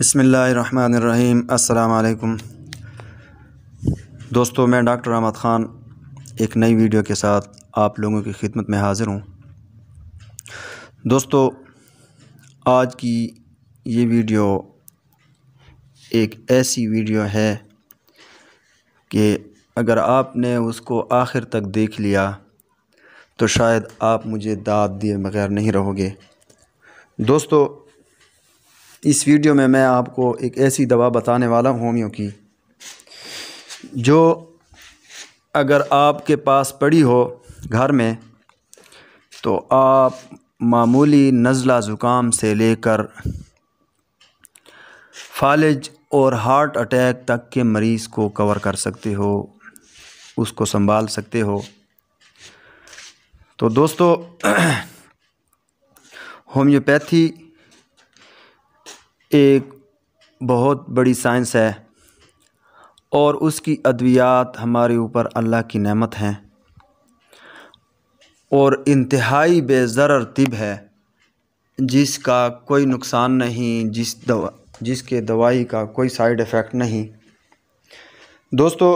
बसमीम् अल्लाम दोस्तों मैं डॉक्टर अहमद ख़ान एक नई वीडियो के साथ आप लोगों की खिदमत में हाज़िर हूँ दोस्तों आज की ये वीडियो एक ऐसी वीडियो है कि अगर आपने उसको आखिर तक देख लिया तो शायद आप मुझे दाद दिए बगैर नहीं रहोगे दोस्तों इस वीडियो में मैं आपको एक ऐसी दवा बताने वाला हूँ होमियो की जो अगर आपके पास पड़ी हो घर में तो आप मामूली नज़ला ज़ुकाम से लेकर फालिज और हार्ट अटैक तक के मरीज़ को कवर कर सकते हो उसको संभाल सकते हो तो दोस्तों होम्योपैथी एक बहुत बड़ी साइंस है और उसकी अद्वियात हमारे ऊपर अल्लाह की नेमत हैं और इंतहाई बेज़र तिब है जिसका कोई नुकसान नहीं जिस दवा जिसके दवाई का कोई साइड इफ़ेक्ट नहीं दोस्तों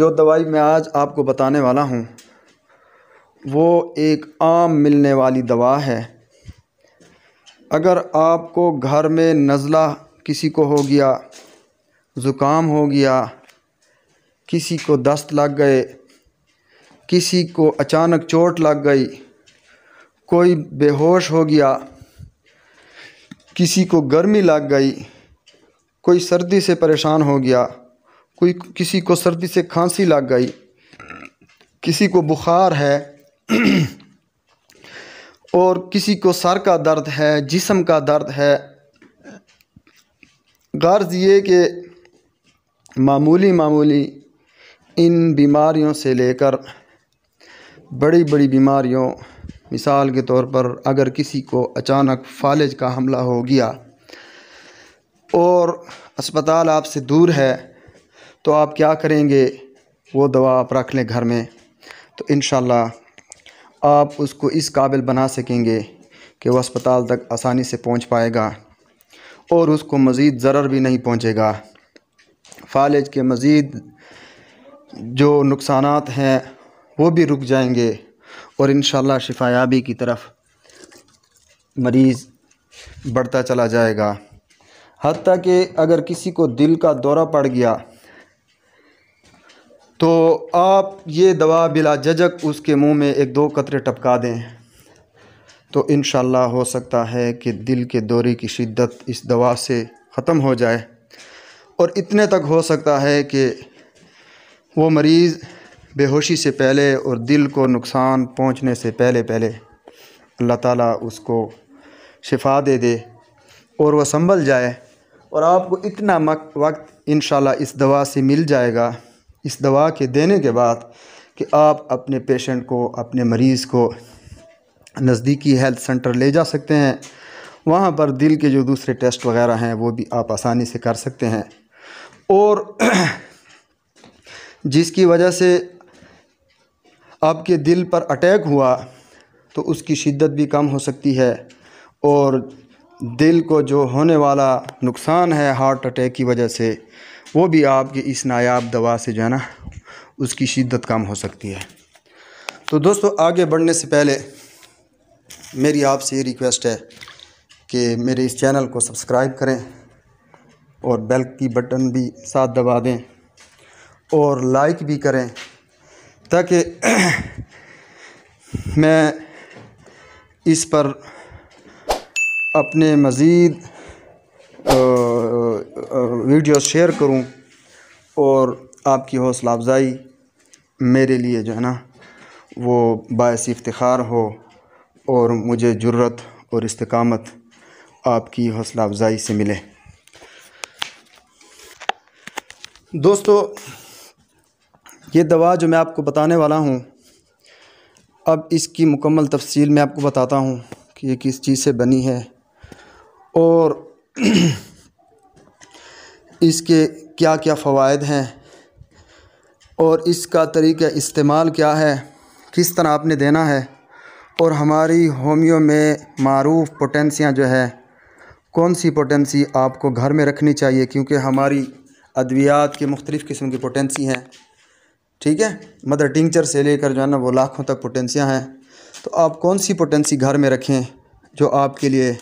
जो दवाई मैं आज आपको बताने वाला हूँ वो एक आम मिलने वाली दवा है अगर आपको घर में नज़ला किसी को हो गया ज़ुकाम हो गया किसी को दस्त लग गए किसी को अचानक चोट लग गई कोई बेहोश हो गया किसी को गर्मी लग गई कोई सर्दी से परेशान हो गया कोई किसी को सर्दी से खांसी लग गई किसी को बुखार है और किसी को सर का दर्द है जिसम का दर्द है गर्ज ये कि मामूली मामूली इन बीमारियों से लेकर बड़ी बड़ी बीमारियों मिसाल के तौर पर अगर किसी को अचानक फालज का हमला हो गया और अस्पताल आपसे दूर है तो आप क्या करेंगे वो दवा आप रख लें घर में तो इन आप उसको इस काबिल बना सकेंगे कि वह अस्पताल तक आसानी से पहुंच पाएगा और उसको मज़ीद ज़र भी नहीं पहुंचेगा फालज के मज़ीद जो नुकसान हैं वो भी रुक जाएंगे और इन शिफायाबी की तरफ मरीज़ बढ़ता चला जाएगा हती कि अगर किसी को दिल का दौरा पड़ गया तो आप ये दवा बिला झजक उसके मुंह में एक दो कतरे टपका दें तो इन हो सकता है कि दिल के दौरे की शिद्दत इस दवा से ख़त्म हो जाए और इतने तक हो सकता है कि वो मरीज़ बेहोशी से पहले और दिल को नुकसान पहुंचने से पहले पहले अल्लाह ताला उसको शिफा दे दे और वह संभल जाए और आपको इतना वक्त इन इस दवा से मिल जाएगा इस दवा के देने के बाद कि आप अपने पेशेंट को अपने मरीज़ को नज़दीकी हेल्थ सेंटर ले जा सकते हैं वहाँ पर दिल के जो दूसरे टेस्ट वगैरह हैं वो भी आप आसानी से कर सकते हैं और जिसकी वजह से आपके दिल पर अटैक हुआ तो उसकी शिद्दत भी कम हो सकती है और दिल को जो होने वाला नुकसान है हार्ट अटैक की वजह से वो भी आपके इस नायाब दवा से जो है ना उसकी शिद्दत कम हो सकती है तो दोस्तों आगे बढ़ने से पहले मेरी आपसे ये रिक्वेस्ट है कि मेरे इस चैनल को सब्सक्राइब करें और बेल की बटन भी साथ दबा दें और लाइक भी करें ताकि मैं इस पर अपने मज़ीद वीडियो शेयर करूं और आपकी हौसला अफज़ाई मेरे लिए जो है ना वो बायस इफ्तार हो और मुझे ज़रूरत और इस्तकामत आपकी हौसला अफज़ाई से मिले दोस्तों ये दवा जो मैं आपको बताने वाला हूँ अब इसकी मुकम्मल तफसील मैं आपको बताता हूँ कि ये किस चीज़ से बनी है और इसके क्या क्या फ़वाद हैं और इसका तरीक़ इस्तेमाल क्या है किस तरह आपने देना है और हमारी होमियो में मरूफ पोटेंसियाँ जो है कौन सी पोटेंसी आपको घर में रखनी चाहिए क्योंकि हमारी अद्वियात के मुख्तलिफ़ किस्म की पोटेंसी हैं ठीक है मदर टिंचर से लेकर जो है ना वो लाखों तक पोटेंसियाँ हैं तो आप कौन सी पोटेंसी घर में रखें जो आपके लिए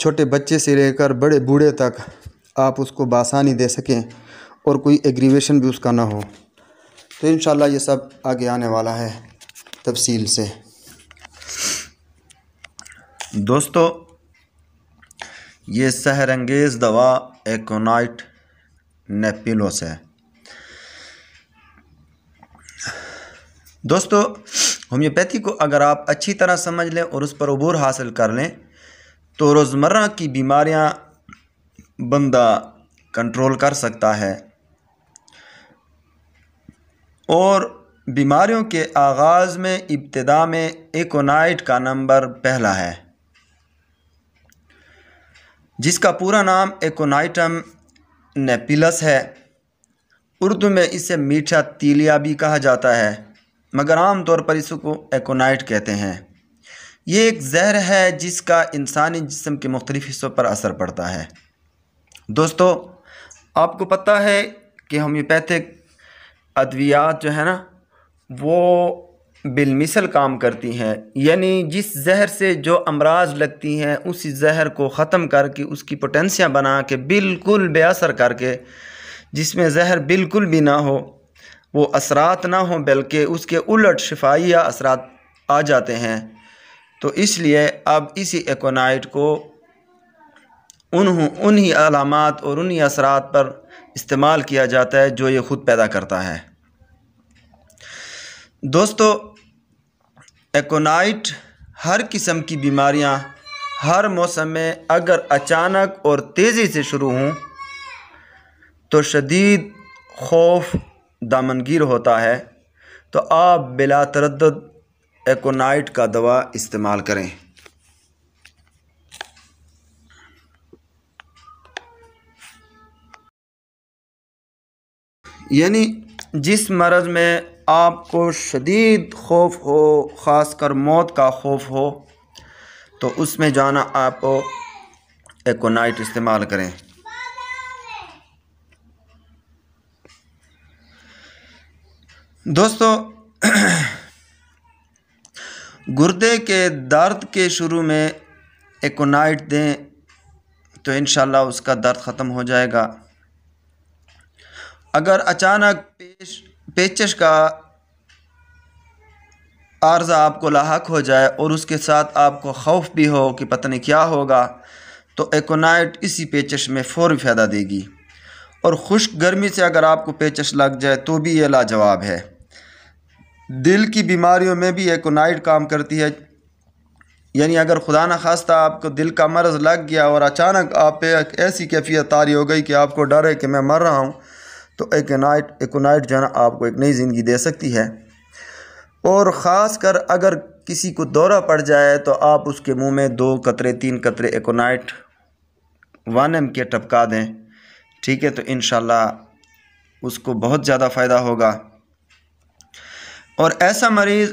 छोटे बच्चे से लेकर बड़े बूढ़े तक आप उसको बासानी दे सकें और कोई एग्रीवेशन भी उसका ना हो तो इन ये सब आगे आने वाला है तफसील से दोस्तों ये सहरंगेज़ दवा एकोनाइट नेपिलोस है दोस्तों होम्योपैथी को अगर आप अच्छी तरह समझ लें और उस पर अबूर हासिल कर लें तो रोज़मर्रा की बीमारियां बंदा कंट्रोल कर सकता है और बीमारियों के आगाज़ में इब्तदा में एकोनाइट का नंबर पहला है जिसका पूरा नाम एकोनाइटम नेपिलस है उर्दू में इसे मीठा तीलिया भी कहा जाता है मगर आम तौर पर इसको एकोनाइट कहते हैं ये एक जहर है जिसका इंसानी जिसम के मुख्तलिफ़ हिस्सों पर असर पड़ता है दोस्तों आपको पता है कि होम्योपैथिक अद्वियात जो है ना वो बिलमिसल काम करती हैं यानी जिस जहर से जो अमराज लगती हैं उसी जहर को ख़त्म करके उसकी पोटेंसिया बना के बिल्कुल बेअसर करके जिसमें जहर बिल्कुल भी ना हो वो असरात ना हो बल्कि उसके उलट शिफाइया असरात आ जाते हैं तो इसलिए अब इसी एकोनाइट को उन उन्हीं अलामत और उन्हीं असरात पर इस्तेमाल किया जाता है जो ये ख़ुद पैदा करता है दोस्तों एकोनाइट हर किस्म की बीमारियां हर मौसम में अगर अचानक और तेज़ी से शुरू हों तो शदीद खौफ दामनगीर होता है तो आप बिला तरद एकोनाइट का दवा इस्तेमाल करें यानी जिस मरज़ में आपको शदीद खौफ हो ख़ास कर मौत का खौफ हो तो उसमें जाना आप एकोनाइट इस्तेमाल करें दोस्तों गुर्दे के दर्द के शुरू में एकोनाइट दें तो इन उसका दर्द ख़त्म हो जाएगा अगर अचानक पेश पेचश का आर्जा आपको लाक हो जाए और उसके साथ आपको खौफ भी हो कि पता नहीं क्या होगा तो एकोनाइट इसी पेचश में फ़ौर फ़ायदा देगी और खुश्क गर्मी से अगर आपको पेचश लग जाए तो भी ये लाजवाब है दिल की बीमारियों में भी एकोनाइट काम करती है यानी अगर खुदा न खास्ता आपको दिल का मर्ज़ लग गया और अचानक आप पे एक ऐसी कैफियत तारी हो गई कि आपको डर है कि मैं मर रहा हूँ तो एकनाइट एकनाइट जो है ना आपको एक नई ज़िंदगी दे सकती है और ख़ास कर अगर किसी को दौरा पड़ जाए तो आप उसके मुंह में दो कतरे तीन कतरे एकोनाइट वन एम के टपका दें ठीक है तो इन उसको बहुत ज़्यादा फ़ायदा होगा और ऐसा मरीज़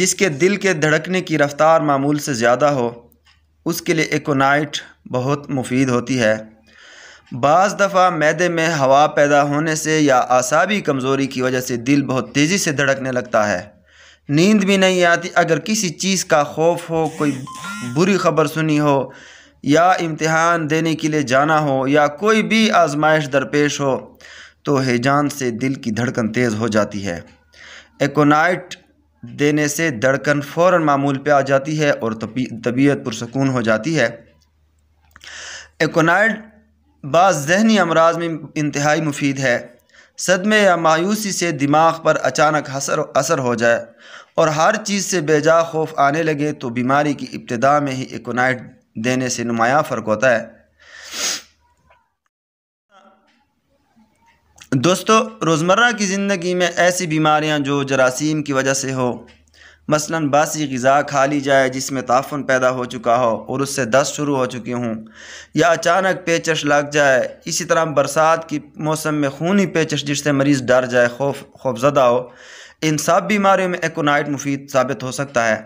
जिसके दिल के धड़कने की रफ़्तार मामूल से ज़्यादा हो उसके लिए एकोनाइट बहुत मुफीद होती है बाज दफ़ा मैदे में हवा पैदा होने से या आसाबी कमज़ोरी की वजह से दिल बहुत तेज़ी से धड़कने लगता है नींद भी नहीं आती अगर किसी चीज़ का खौफ हो कोई बुरी खबर सुनी हो या इम्तिहान देने के लिए जाना हो या कोई भी आजमाइश दरपेश हो तो हिजान से दिल की धड़कन तेज़ हो जाती है एकोनाइट देने से धड़कन फ़ौर मामूल पे आ जाती है और तबीयत पुरसकून हो जाती है एकोनाइट बाज़ जहनी अमराज में इंतहाई मुफीद है सदमे या मायूसी से दिमाग पर अचानक असर असर हो जाए और हर चीज़ से बेजा खौफ आने लगे तो बीमारी की इब्तदा में ही एकोनाइट देने से नुमाया फ़र्क होता है दोस्तों रोज़मर्रा की ज़िंदगी में ऐसी बीमारियां जो जरासीम की वजह से हो मसलन बासी गज़ा खा ली जाए जिसमें ताफन पैदा हो चुका हो और उससे दस्त शुरू हो चुकी हूँ या अचानक पेचश लग जाए इसी तरह बरसात की मौसम में खूनी पेचश जिससे मरीज़ डर जाए खौफ खौफजदा हो इन सब बीमारियों में एकोनाइट मुफीद साबित हो सकता है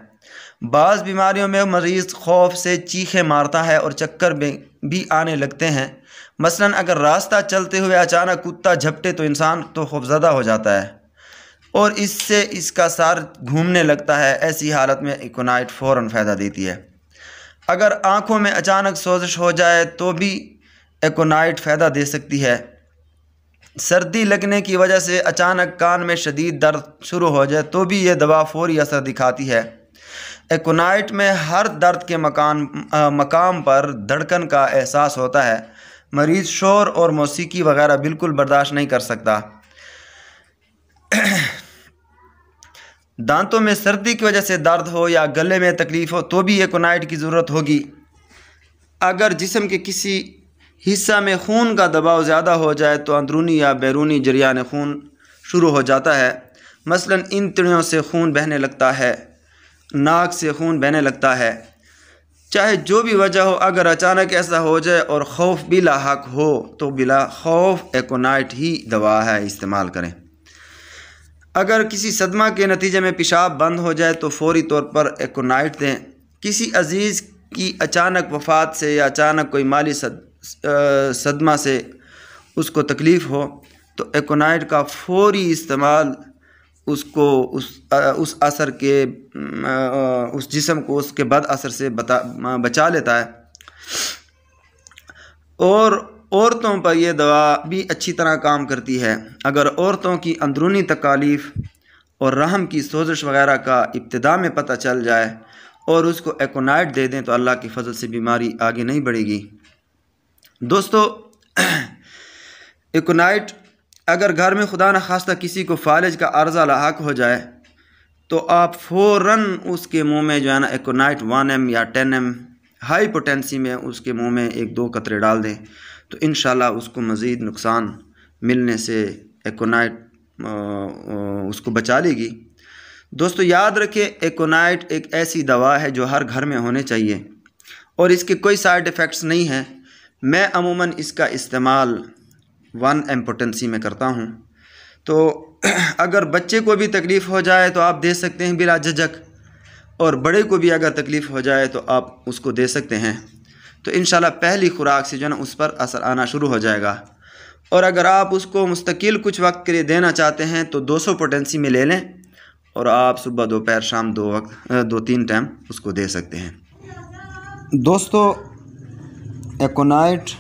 बाज़ बीमारियों में मरीज़ खौफ से चीखें मारता है और चक्कर भी आने लगते हैं मसलन अगर रास्ता चलते हुए अचानक कुत्ता झपटे तो इंसान तो खौफजदा हो जाता है और इससे इसका सार घूमने लगता है ऐसी हालत में इकोनाइट फ़ौर फ़ायदा देती है अगर आँखों में अचानक सोजिश हो जाए तो भी एकोनाइट फ़ायदा दे सकती है सर्दी लगने की वजह से अचानक कान में शदीद दर्द शुरू हो जाए तो भी ये दवा फौरी असर दिखाती है एकोनाइट में हर दर्द के मकान आ, मकाम पर धड़कन का एहसास होता है मरीज़ शोर और मौसीकी वगैरह बिल्कुल बर्दाश्त नहीं कर सकता दांतों में सर्दी की वजह से दर्द हो या गले में तकलीफ़ हो तो भी एकोनाइट की ज़रूरत होगी अगर जिसम के किसी हिस्सा में खून का दबाव ज़्यादा हो जाए तो अंदरूनी या बैरूनी जरियान खून शुरू हो जाता है मसलन इन तिड़ियों से खून बहने लगता है नाक से खून बहने लगता है चाहे जो भी वजह हो अगर अचानक ऐसा हो जाए और खौफ भी लाक हो तो बिला खौफ एकोनाइट ही दवा है इस्तेमाल करें अगर किसी सदमा के नतीजे में पेशाब बंद हो जाए तो फौरी तौर पर एकोनाइट दें किसी अजीज़ की अचानक वफात से या अचानक कोई माली सद, आ, सदमा से उसको तकलीफ़ हो तो एकोनाइट का फौरी इस्तेमाल उसको उस आ, उस असर के आ, उस जिसम को उसके बद असर से बता बचा लेता है और औरतों पर यह दवा भी अच्छी तरह काम करती है अगर औरतों की अंदरूनी तकालीफ़ और रहम की सोजश वगैरह का इब्तदा में पता चल जाए और उसको एकोनाइट दे दें तो अल्लाह की फजल से बीमारी आगे नहीं बढ़ेगी दोस्तों एकोनाइट अगर घर में खुदा न खास्ता किसी को फालिज का अर्ज़ा लाक हो जाए तो आप फ़ौर उसके मुंह में जो है ना एकोनाइट वन एम या टेन एम हाई पोटेंसी में उसके मुंह में एक दो कतरे डाल दें तो इन उसको मज़ीद नुकसान मिलने से एकोनाइट उसको बचा लेगी दोस्तों याद रखें एकोनाइट एक ऐसी दवा है जो हर घर में होने चाहिए और इसके कोई साइड इफ़ेक्ट्स नहीं हैं मैं अमूमन इसका इस्तेमाल वन एम्पोटेंसी में करता हूँ तो अगर बच्चे को भी तकलीफ़ हो जाए तो आप दे सकते हैं बिला झक और बड़े को भी अगर तकलीफ़ हो जाए तो आप उसको दे सकते हैं तो इन पहली खुराक से जो ना उस पर असर आना शुरू हो जाएगा और अगर आप उसको मुस्तकिल कुछ वक्त के लिए देना चाहते हैं तो 200 पोटेंसी में ले लें और आप सुबह दोपहर शाम दो वक्त दो तीन टाइम उसको दे सकते हैं दोस्तों एकोनाइट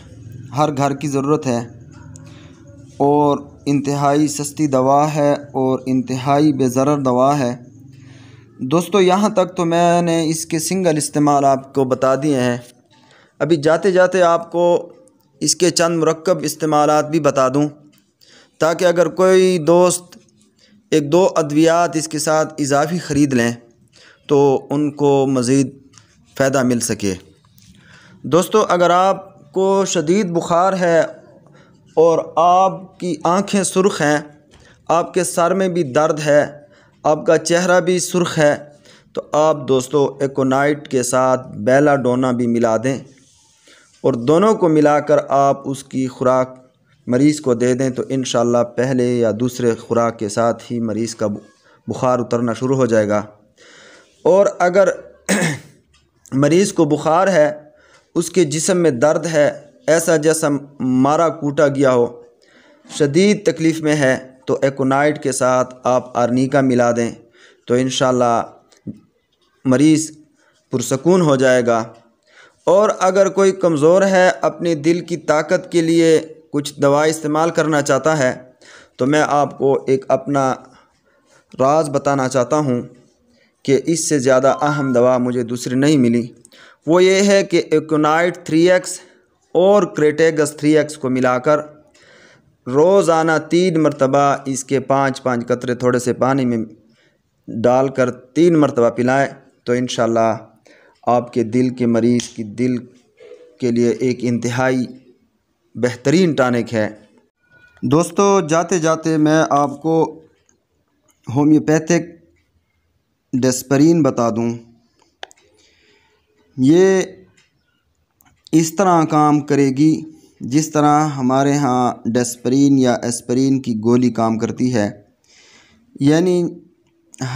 हर घर की ज़रूरत है और इंतहाई सस्ती दवा है और इंतहाई बेज़र दवा है दोस्तों यहाँ तक तो मैंने इसके सिंगल इस्तेमाल आपको बता दिए हैं अभी जाते जाते आपको इसके चंद मरकब इस्तेमाल भी बता दूँ ताकि अगर कोई दोस्त एक दो अद्वियात इसके साथ इजाफी ख़रीद लें तो उनको मज़ीद फ़ायदा मिल सके दोस्तों अगर आपको शदीद बुखार है और आपकी आँखें सुर्ख हैं आपके सर में भी दर्द है आपका चेहरा भी सुर्ख है तो आप दोस्तों एकोनाइट के साथ बेलाडोना भी मिला दें और दोनों को मिलाकर आप उसकी खुराक मरीज़ को दे दें तो इन पहले या दूसरे खुराक के साथ ही मरीज़ का बुखार उतरना शुरू हो जाएगा और अगर मरीज़ को बुखार है उसके जिसम में दर्द है ऐसा जैसा मारा कूटा गया हो शदीद तकलीफ़ में है तो एकोनाइट के साथ आप आर्निका मिला दें तो इन मरीज़ पुरसकून हो जाएगा और अगर कोई कमज़ोर है अपने दिल की ताकत के लिए कुछ दवा इस्तेमाल करना चाहता है तो मैं आपको एक अपना राज बताना चाहता हूँ कि इससे ज़्यादा अहम दवा मुझे दूसरी नहीं मिली वो ये है कि एकोनाइट थ्री एक्स और क्रेटेगस थ्री एक्स को मिलाकर रोज़ाना तीन मरतबा इसके पाँच पाँच कतरे थोड़े से पानी में डालकर तीन मरतबा पिलाएं तो इन आपके दिल के मरीज़ की दिल के लिए एक इंतहाई बेहतरीन टानिक है दोस्तों जाते जाते मैं आपको होम्योपैथिक डेस्परिन बता दूं ये इस तरह काम करेगी जिस तरह हमारे यहाँ डेस्परिन या एस्परिन की गोली काम करती है यानी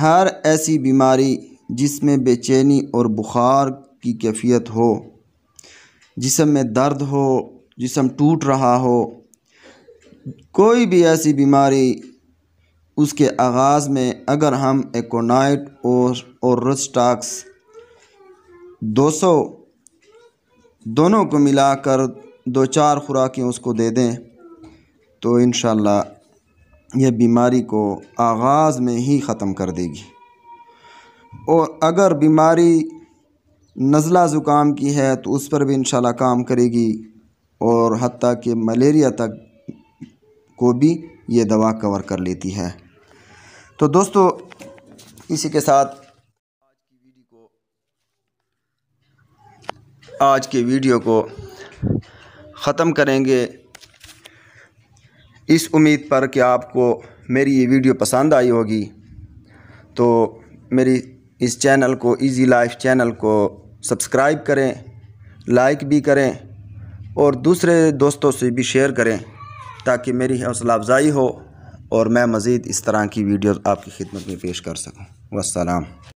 हर ऐसी बीमारी जिसमें बेचैनी और बुखार की कैफियत हो जिसम में दर्द हो जिसम टूट रहा हो कोई भी ऐसी बीमारी उसके आगाज़ में अगर हम एकोनाइट और और रस्टाक्स 200 दोनों को मिलाकर दो चार खुराकें उसको दे दें तो इन यह बीमारी को आगाज़ में ही ख़त्म कर देगी और अगर बीमारी नज़ला ज़ुकाम की है तो उस पर भी इन काम करेगी और हती कि मलेरिया तक को भी ये दवा कवर कर लेती है तो दोस्तों इसी के साथ आज की वीडियो को ख़त्म करेंगे इस उम्मीद पर कि आपको मेरी ये वीडियो पसंद आई होगी तो मेरी इस चैनल को इजी लाइफ चैनल को सब्सक्राइब करें लाइक भी करें और दूसरे दोस्तों से भी शेयर करें ताकि मेरी हौसला अफजाई हो और मैं मज़ीद इस तरह की वीडियोस आपकी खिदमत में पेश कर सकूँ वसलम